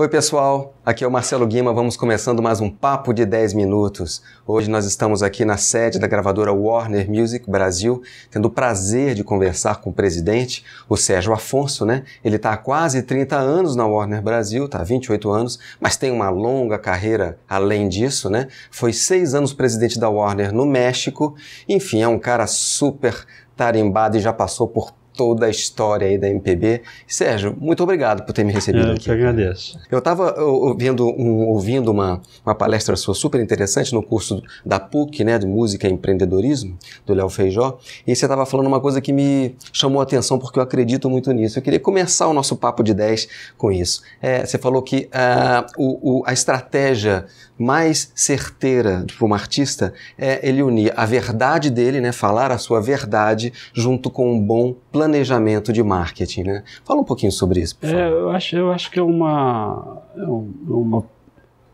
Oi, pessoal. Aqui é o Marcelo Guima. Vamos começando mais um papo de 10 minutos. Hoje nós estamos aqui na sede da gravadora Warner Music Brasil, tendo o prazer de conversar com o presidente, o Sérgio Afonso, né? Ele está há quase 30 anos na Warner Brasil, está há 28 anos, mas tem uma longa carreira além disso, né? Foi seis anos presidente da Warner no México. Enfim, é um cara super tarimbado e já passou por toda a história aí da MPB. Sérgio, muito obrigado por ter me recebido eu aqui. Eu que agradeço. Eu estava ouvindo, um, ouvindo uma, uma palestra sua super interessante no curso da PUC, né, de Música e Empreendedorismo, do Léo Feijó, e você estava falando uma coisa que me chamou a atenção porque eu acredito muito nisso. Eu queria começar o nosso papo de 10 com isso. É, você falou que a, ah, o, o, a estratégia mais certeira para um artista é ele unir a verdade dele, né, falar a sua verdade, junto com um bom planejamento planejamento de marketing, né? Fala um pouquinho sobre isso, por é, favor. É, eu, acho, eu acho que é uma, é é uma,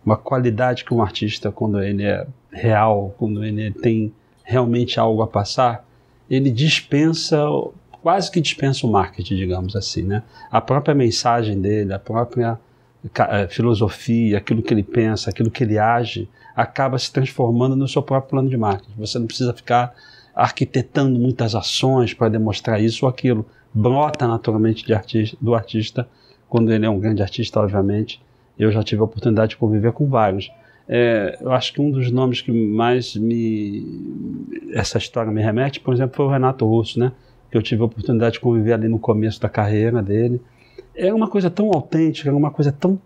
uma qualidade que um artista, quando ele é real, quando ele tem realmente algo a passar, ele dispensa, quase que dispensa o marketing, digamos assim, né? A própria mensagem dele, a própria eh, filosofia, aquilo que ele pensa, aquilo que ele age, acaba se transformando no seu próprio plano de marketing. Você não precisa ficar arquitetando muitas ações para demonstrar isso ou aquilo. Brota naturalmente artista, do artista, quando ele é um grande artista, obviamente. Eu já tive a oportunidade de conviver com vários. É, eu acho que um dos nomes que mais me. essa história me remete, por exemplo, foi o Renato Russo, né? Que eu tive a oportunidade de conviver ali no começo da carreira dele. Era é uma coisa tão autêntica, era uma coisa tão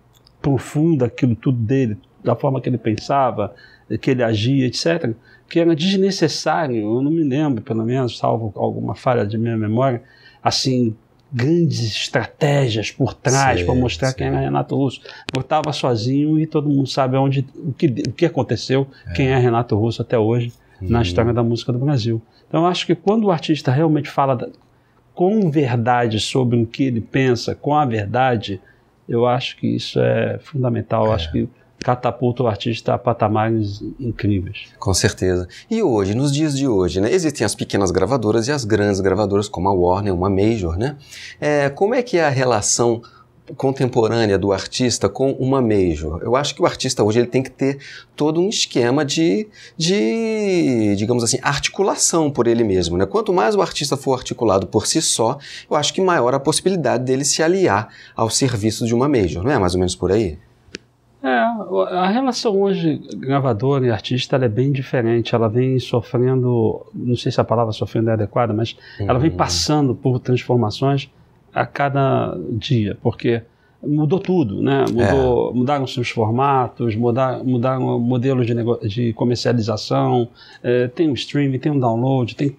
profunda aquilo tudo dele, da forma que ele pensava, que ele agia, etc., que era desnecessário, eu não me lembro, pelo menos, salvo alguma falha de minha memória, assim, grandes estratégias por trás para mostrar sim. quem era Renato Russo. estava sozinho e todo mundo sabe onde, o, que, o que aconteceu, é. quem é Renato Russo até hoje uhum. na história da música do Brasil. Então eu acho que quando o artista realmente fala da, com verdade sobre o que ele pensa, com a verdade, eu acho que isso é fundamental. É. acho que catapulta o artista a patamares incríveis. Com certeza. E hoje, nos dias de hoje, né, existem as pequenas gravadoras e as grandes gravadoras, como a Warner, uma Major, né? É, como é que é a relação contemporânea do artista com uma major. Eu acho que o artista hoje ele tem que ter todo um esquema de, de digamos assim, articulação por ele mesmo. Né? Quanto mais o artista for articulado por si só, eu acho que maior a possibilidade dele se aliar ao serviço de uma major. Não é mais ou menos por aí? É, a relação hoje gravadora e artista é bem diferente. Ela vem sofrendo, não sei se a palavra sofrendo é adequada, mas ela vem uhum. passando por transformações a cada dia, porque mudou tudo, né? Mudou, é. Mudaram seus formatos, mudaram, mudaram modelos de, de comercialização, é, tem o um streaming, tem o um download, tem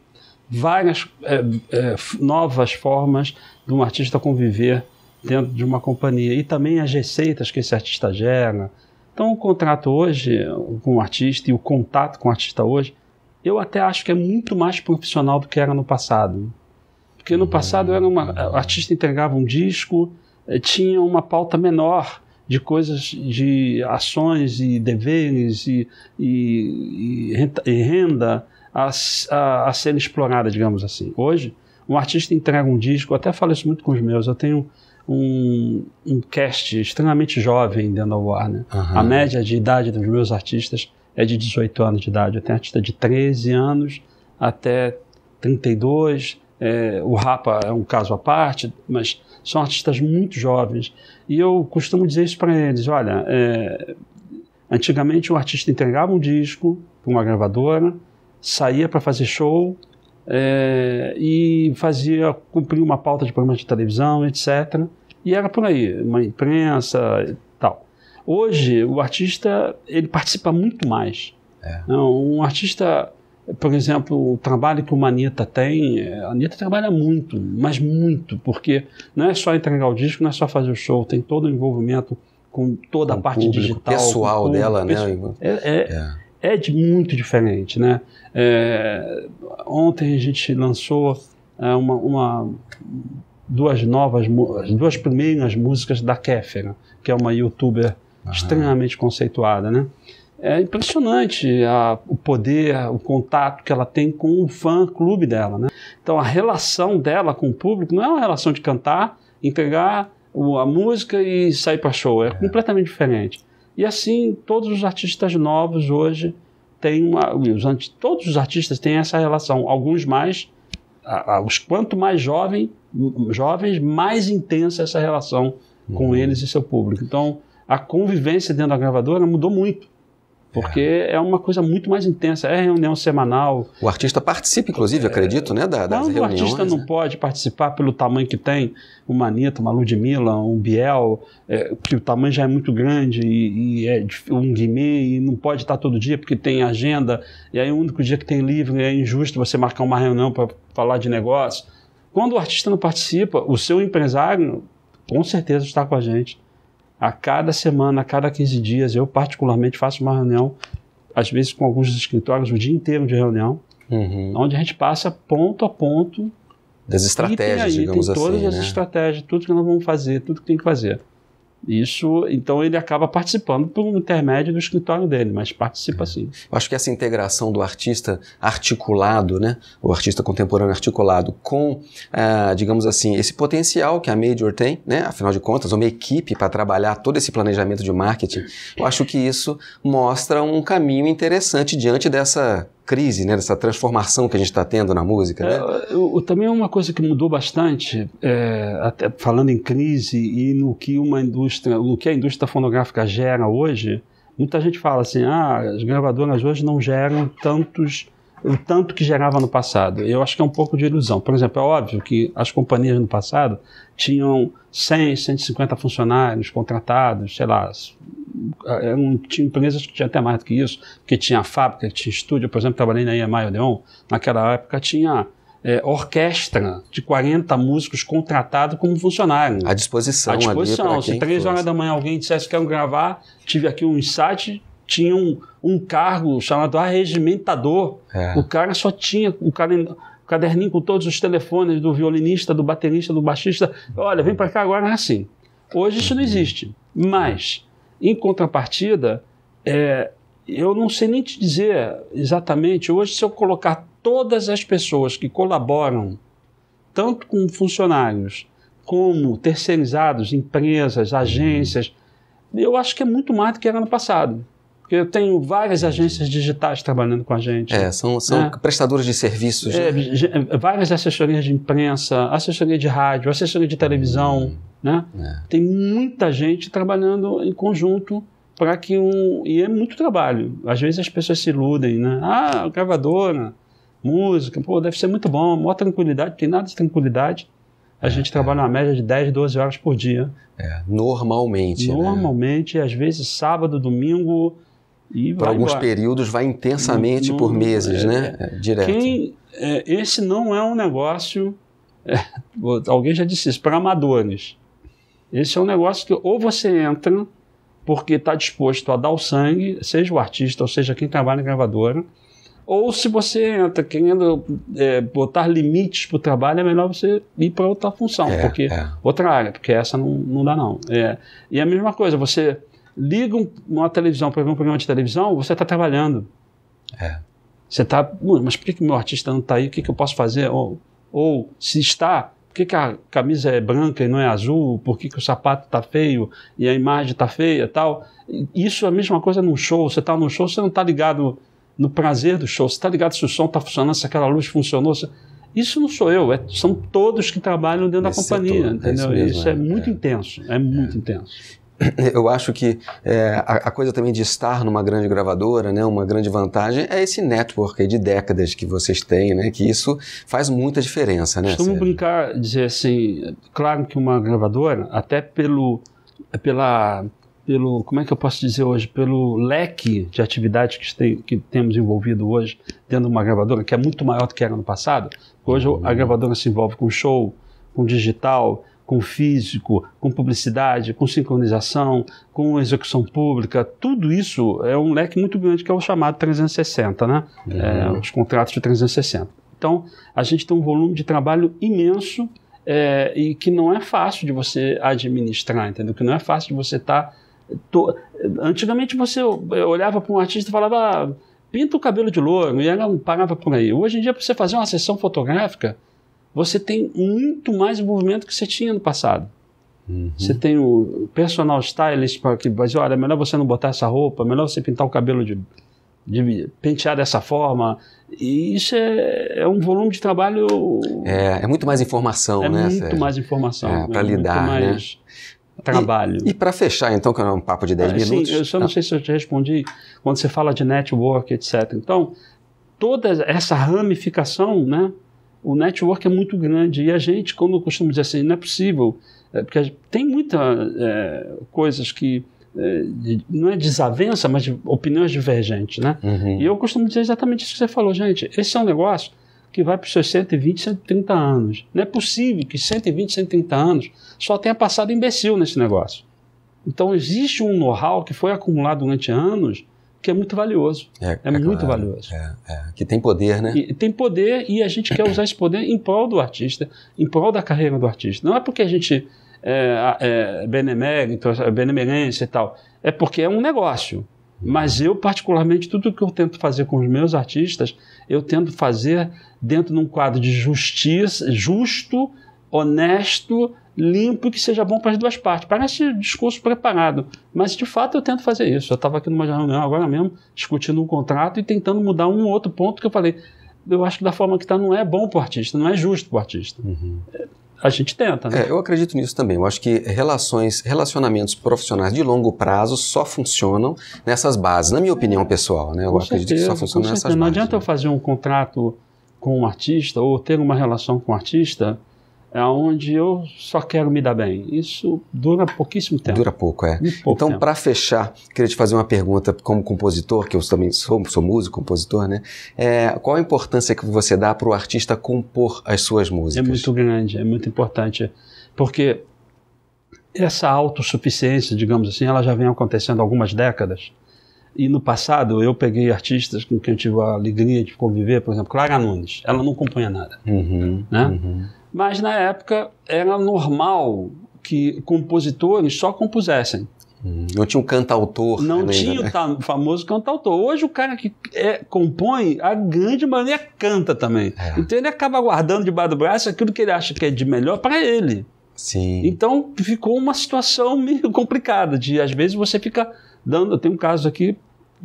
várias é, é novas formas de um artista conviver dentro de uma companhia e também as receitas que esse artista gera. Então, o contrato hoje com o artista e o contato com o artista hoje, eu até acho que é muito mais profissional do que era no passado. Porque no uhum. passado era uma, o artista entregava um disco, eh, tinha uma pauta menor de coisas, de ações e deveres e, e, e renda a, a, a serem exploradas, digamos assim. Hoje, um artista entrega um disco, eu até falo isso muito com os meus, eu tenho um, um cast extremamente jovem dentro da Warner. Uhum. A média de idade dos meus artistas é de 18 anos de idade. Eu tenho artista de 13 anos até 32. É, o Rapa é um caso à parte, mas são artistas muito jovens. E eu costumo dizer isso para eles: olha, é, antigamente o artista entregava um disco para uma gravadora, saía para fazer show é, e fazia cumprir uma pauta de programa de televisão, etc. E era por aí, uma imprensa e tal. Hoje, o artista, ele participa muito mais. É. Né, um artista, por exemplo, o trabalho que o Manita tem, é, a Anitta trabalha muito, mas muito, porque não é só entregar o disco, não é só fazer o show, tem todo o envolvimento com toda com a parte público, digital. pessoal dela, né? É, é, é. é de muito diferente, né? É, ontem a gente lançou é, uma, uma duas novas, as duas primeiras músicas da Kéfera, que é uma youtuber Aham. extremamente conceituada, né? É impressionante a, o poder, o contato que ela tem com o fã-clube dela, né? Então a relação dela com o público não é uma relação de cantar, entregar o, a música e sair para show, é, é completamente diferente. E assim, todos os artistas novos hoje têm uma... Os, todos os artistas têm essa relação, alguns mais... A, a, os quanto mais jovem, jovens, mais intensa essa relação uhum. com eles e seu público. Então, a convivência dentro da gravadora mudou muito. Porque é. é. uma coisa muito mais intensa, é reunião semanal. O artista participa, inclusive, é, acredito, né? Da, das não, reuniões, o artista não né? pode participar pelo tamanho que tem, uma Anitta, uma Ludmilla, um Biel, é, que o tamanho já é muito grande, e, e é um Guimê, e não pode estar todo dia porque tem agenda, e aí o único dia que tem livre é injusto você marcar uma reunião para falar de negócio. Quando o artista não participa, o seu empresário com certeza está com a gente. A cada semana, a cada 15 dias, eu particularmente faço uma reunião, às vezes com alguns escritórios, o dia inteiro de reunião, uhum. onde a gente passa ponto a ponto das estratégias, digamos tem assim. Todas né? as estratégias, tudo que nós vamos fazer, tudo que tem que fazer. Isso, então ele acaba participando por intermédio do escritório dele, mas participa sim. Eu acho que essa integração do artista articulado, né, o artista contemporâneo articulado, com, ah, digamos assim, esse potencial que a Major tem, né, afinal de contas, uma equipe para trabalhar todo esse planejamento de marketing, eu acho que isso mostra um caminho interessante diante dessa crise, né, dessa transformação que a gente está tendo na música. Né? É, eu, eu, também é uma coisa que mudou bastante, é, até falando em crise e no que uma indústria, no que a indústria fonográfica gera hoje. Muita gente fala assim, ah, as gravadoras hoje não geram tantos o tanto que gerava no passado. Eu acho que é um pouco de ilusão. Por exemplo, é óbvio que as companhias no passado tinham 100, 150 funcionários contratados, sei lá, eram, tinha empresas que tinha até mais do que isso, que tinha fábrica, que tinha estúdio. por exemplo, trabalhei na EMA Odeon, naquela época tinha é, orquestra de 40 músicos contratado como funcionário. À disposição, À disposição. Se três horas da manhã alguém dissesse que quero gravar, tive aqui um insight, tinha um, um cargo chamado arregimentador. É. O cara só tinha o cara caderninho com todos os telefones do violinista, do baterista, do baixista. Olha, vem para cá agora, é assim. Hoje isso não existe. Mas em contrapartida, é, eu não sei nem te dizer exatamente, hoje, se eu colocar todas as pessoas que colaboram, tanto com funcionários como terceirizados, empresas, agências, eu acho que é muito mais do que era no passado. Porque eu tenho várias agências digitais trabalhando com a gente. É, são, são né? prestadores de serviços. É, né? Várias assessorias de imprensa, assessoria de rádio, assessoria de televisão. Hum, né? É. Tem muita gente trabalhando em conjunto para que um. E é muito trabalho. Às vezes as pessoas se iludem, né? Ah, gravadora, música, pô, deve ser muito bom, maior tranquilidade, tem nada de tranquilidade. A é, gente é. trabalha é. uma média de 10, 12 horas por dia. É, normalmente. Né? Normalmente, né? às vezes sábado, domingo, para alguns embora. períodos, vai intensamente por meses, né? é, né? É, direto. Quem, é, esse não é um negócio. É, alguém já disse isso, para amadores. Esse é um negócio que ou você entra porque está disposto a dar o sangue, seja o artista ou seja quem trabalha em gravadora, ou se você entra querendo é, botar limites para o trabalho, é melhor você ir para outra função, é, porque é. outra área, porque essa não, não dá não. É, e a mesma coisa, você liga uma televisão para ver um programa de televisão, você está trabalhando. É. Você está, mas por que, que meu artista não está aí? O que, que eu posso fazer? Ou, ou se está, por que, que a camisa é branca e não é azul? Por que, que o sapato está feio e a imagem está feia tal? Isso é a mesma coisa num show. Você está num show, você não está ligado no prazer do show. Você está ligado se o som está funcionando, se aquela luz funcionou. Se... Isso não sou eu, é, são todos que trabalham dentro Esse da companhia. setor, é entendeu? É isso, mesmo, isso é, é, muito é. intenso, é muito é. intenso. eu acho que é, a, a, coisa também de estar numa grande gravadora, né, uma grande vantagem é esse network de décadas que vocês têm, né, que isso faz muita diferença, né? Costumo brincar, dizer assim, claro que uma gravadora, até pelo, pela, pelo, como é que eu posso dizer hoje, pelo leque de atividades que, tem, que temos envolvido hoje dentro de uma gravadora, que é muito maior do que era no passado. Hoje uhum. a gravadora se envolve com show, com digital, com físico, com publicidade, com sincronização, com execução pública, tudo isso é um leque muito grande que é o chamado 360, né? É, uhum. É, os contratos de 360. Então, a gente tem um volume de trabalho imenso é, e que não é fácil de você administrar, entendeu? Que não é fácil de você estar. Tá Antigamente você olhava para um artista e falava. Ah, pinta o cabelo de louro e ela parava por aí. Hoje em dia, para você fazer uma sessão fotográfica, você tem muito mais movimento que você tinha no passado. Uhum. Você tem o personal stylist para que dizer, olha, é melhor você não botar essa roupa, é melhor você pintar o cabelo de, de pentear dessa forma. E isso é, é um volume de trabalho. É, é muito mais informação, é né? Muito Sérgio? mais informação. É, é para lidar, né? mais né? Trabalho. E, e para fechar, então, que é um papo de 10 ah, minutos. Sim, eu só não tá? sei se eu te respondi quando você fala de network, etc. Então, toda essa ramificação, né? o network é muito grande e a gente, como eu costumo dizer assim, não é possível, é, porque tem muitas é, coisas que é, não é desavença, mas de opiniões divergentes, né? Uhum. E eu costumo dizer exatamente isso que você falou, gente. Esse é um negócio que vai para os seus 120, 130 anos. Não é possível que 120, 130 anos só tenha passado imbecil nesse negócio. Então existe um know-how que foi acumulado durante anos que é muito valioso. É, é, é muito claro. valioso. É, é. que tem poder, né? E, tem poder e a gente quer usar esse poder em prol do artista, em prol da carreira do artista. Não é porque a gente é, é benemérito, benemerência e tal. É porque é um negócio. Mas eu, particularmente, tudo que eu tento fazer com os meus artistas, eu tento fazer dentro de um quadro de justiça, justo, honesto, limpo e que seja bom para as duas partes. Parece discurso preparado, mas de fato eu tento fazer isso. Eu estava aqui numa reunião agora mesmo, discutindo um contrato e tentando mudar um ou outro ponto que eu falei. Eu acho que da forma que está não é bom para o artista, não é justo para o artista. Uhum. É, a gente tenta, né? É, eu acredito nisso também. Eu acho que relações, relacionamentos profissionais de longo prazo só funcionam nessas bases, na minha opinião pessoal, né? Eu com acredito certeza, que só funcionam nessas certeza. bases. Não adianta né? eu fazer um contrato com um artista ou ter uma relação com um artista é onde eu só quero me dar bem. Isso dura pouquíssimo tempo. Dura pouco, é. Pouco então, para fechar, queria te fazer uma pergunta como compositor, que eu também sou, sou músico, compositor, né? É, qual a importância que você dá para o artista compor as suas músicas? É muito grande, é muito importante, porque essa autossuficiência, digamos assim, ela já vem acontecendo há algumas décadas. E no passado eu peguei artistas com quem eu tive a alegria de conviver, por exemplo, Clara Nunes. Ela não compunha nada, uhum, né? Uhum. Mas na época era normal que compositores só compusessem. Uhum. Não tinha um cantautor. Não ainda, tinha né? o famoso cantautor. Hoje o cara que é, compõe, a grande maioria canta também. É. Então ele acaba guardando debaixo do braço aquilo que ele acha que é de melhor para ele. Sim. Então ficou uma situação meio complicada de às vezes você fica dando. Eu tenho um caso aqui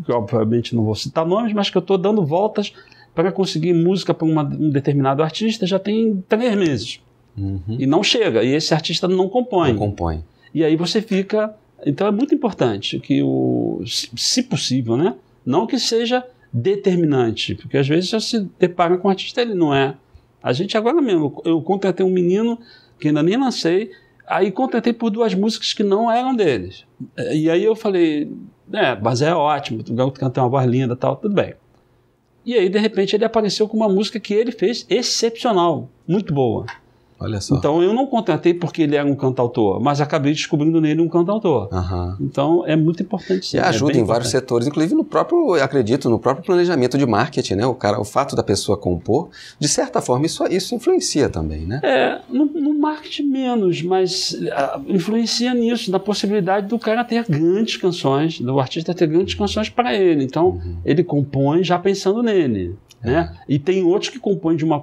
que obviamente não vou citar nomes, mas que eu estou dando voltas para conseguir música para um determinado artista já tem três meses. Uhum. E não chega, e esse artista não compõe. Não compõe. E aí você fica. Então é muito importante que, o, se possível, né? não que seja determinante, porque às vezes já se depara com o artista, ele não é. A gente agora mesmo, eu contratei um menino que ainda nem lancei, aí contratei por duas músicas que não eram deles. E aí eu falei, né, mas é ótimo, o garoto canta uma voz linda tal, tudo bem. E aí, de repente, ele apareceu com uma música que ele fez excepcional, muito boa. Olha só. Então eu não contratei porque ele era um cantautor, mas acabei descobrindo nele um cantautor. Uhum. Então é muito importante. Sim, e é ajuda é em importante. vários setores, inclusive no próprio, acredito, no próprio planejamento de marketing, né? O cara, o fato da pessoa compor, de certa forma isso, isso influencia também, né? É, no, no marketing menos, mas ah, influencia nisso, na possibilidade do cara ter grandes canções, do artista ter grandes canções para ele. Então uhum. ele compõe já pensando nele. É. Né? E tem outros que compõem de uma.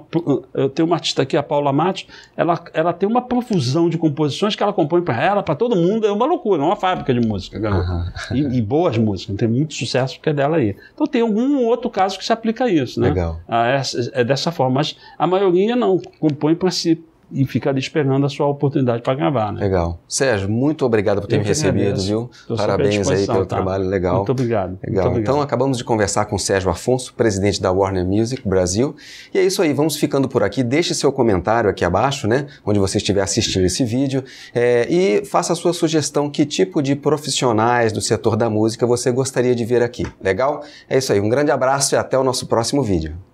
Eu tenho uma artista aqui, a Paula Matos, ela, ela tem uma profusão de composições que ela compõe para ela, para todo mundo, é uma loucura, é uma fábrica de música, Uhum. E, e, boas músicas, tem muito sucesso porque é dela aí. Então tem algum outro caso que se aplica a isso, né? Legal. Ah, é, é, dessa forma, mas a maioria não, compõe para si e fica esperando a sua oportunidade para gravar. Né? Legal. Sérgio, muito obrigado por ter Eu me recebido, viu? Tô Parabéns aí pelo tá? trabalho legal. Muito obrigado. Legal. Muito obrigado. Então acabamos de conversar com Sérgio Afonso, presidente da Warner Music Brasil. E é isso aí, vamos ficando por aqui. Deixe seu comentário aqui abaixo, né? Onde você estiver assistindo esse vídeo. É, e faça a sua sugestão que tipo de profissionais do setor da música você gostaria de ver aqui. Legal? É isso aí, um grande abraço e até o nosso próximo vídeo.